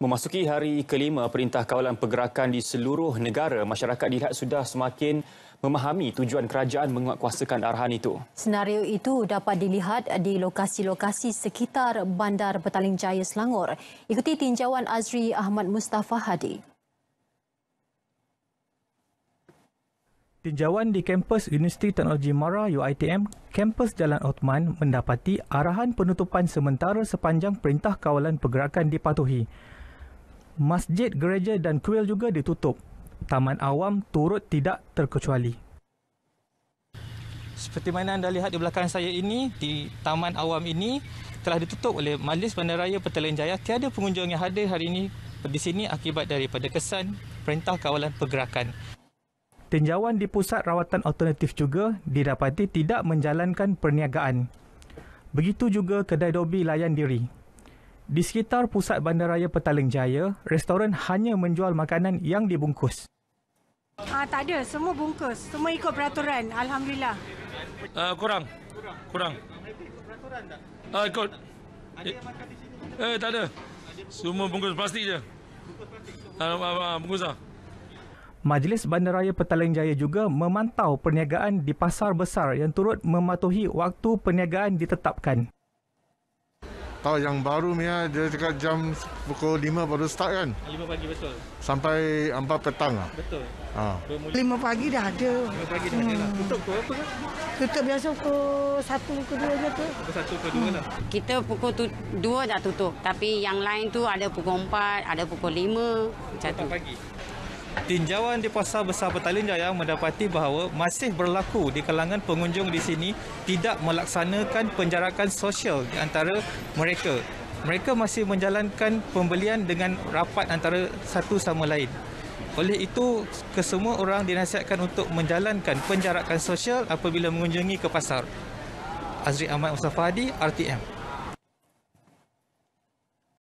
Memasuki hari kelima Perintah Kawalan Pergerakan di seluruh negara, masyarakat dilihat sudah semakin memahami tujuan kerajaan menguatkuasakan arahan itu. Senario itu dapat dilihat di lokasi-lokasi sekitar Bandar Petaling Jaya Selangor. Ikuti tinjauan Azri Ahmad Mustafa Hadi. Tinjauan di kampus Universiti Teknologi MARA UITM, Kampus Jalan Othman mendapati arahan penutupan sementara sepanjang Perintah Kawalan Pergerakan dipatuhi masjid, gereja dan kuil juga ditutup. Taman awam turut tidak terkecuali. Seperti mana anda lihat di belakang saya ini, di taman awam ini telah ditutup oleh Majlis Bandaraya Petaling Jaya. Tiada pengunjung yang hadir hari ini di sini akibat daripada kesan Perintah Kawalan Pergerakan. Tinjauan di Pusat Rawatan Alternatif juga didapati tidak menjalankan perniagaan. Begitu juga kedai dobi layan diri. Di sekitar pusat bandaraya Petaling Jaya, restoran hanya menjual makanan yang dibungkus. Ah, tak ada, semua bungkus. Semua ikut peraturan, Alhamdulillah. Uh, kurang. Kurang. Uh, ikut. Eh, eh, tak ada. Semua bungkus plastik je. Bungkus ah, plastik. Bungkus lah. Majlis Bandaraya Petaling Jaya juga memantau perniagaan di pasar besar yang turut mematuhi waktu perniagaan ditetapkan. Tahu yang baru Mia ah, dia dekat jam pukul 5 baru start kan? 5 ah, pagi betul. Sampai 4 petang lah. ah. Betul. Ha. 5 pagi dah ada. 5 pagi dah ada lah. Hmm. Tutup pukul apa kan? Tutup biasa pukul 1 pukul 2 je tu. Pukul 1 pukul 2 lah. hmm. lah. Kita pukul 2 dah tutup. Tapi yang lain tu ada pukul 4, ada pukul 5. Macam 4 pagi. Tinjauan di Pasar Besar Petaling Jaya mendapati bahawa masih berlaku di kalangan pengunjung di sini tidak melaksanakan penjarakan sosial di antara mereka. Mereka masih menjalankan pembelian dengan rapat antara satu sama lain. Oleh itu, kesemua orang dinasihatkan untuk menjalankan penjarakan sosial apabila mengunjungi ke pasar. Azri Ahmad Mustafa Hadi, RTM.